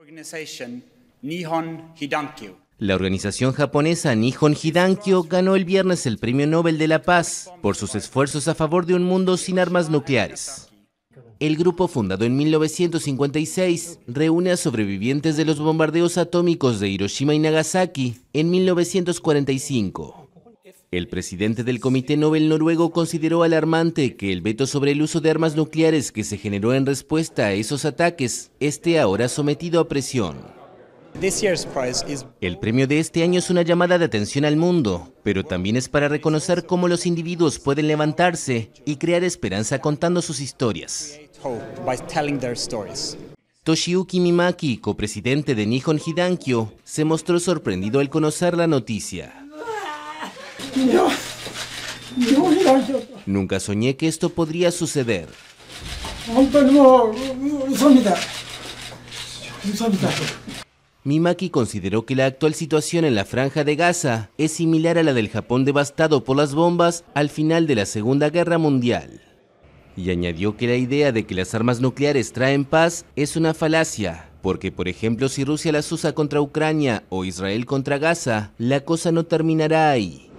La organización japonesa Nihon Hidankyo ganó el viernes el Premio Nobel de la Paz por sus esfuerzos a favor de un mundo sin armas nucleares. El grupo, fundado en 1956, reúne a sobrevivientes de los bombardeos atómicos de Hiroshima y Nagasaki en 1945. El presidente del Comité Nobel noruego consideró alarmante que el veto sobre el uso de armas nucleares que se generó en respuesta a esos ataques esté ahora sometido a presión. El premio de este año es una llamada de atención al mundo, pero también es para reconocer cómo los individuos pueden levantarse y crear esperanza contando sus historias. Toshiyuki Mimaki, copresidente de Nihon Hidankyo, se mostró sorprendido al conocer la noticia. Nunca soñé que esto podría suceder. Mimaki consideró que la actual situación en la franja de Gaza es similar a la del Japón devastado por las bombas al final de la Segunda Guerra Mundial. Y añadió que la idea de que las armas nucleares traen paz es una falacia, porque por ejemplo si Rusia las usa contra Ucrania o Israel contra Gaza, la cosa no terminará ahí.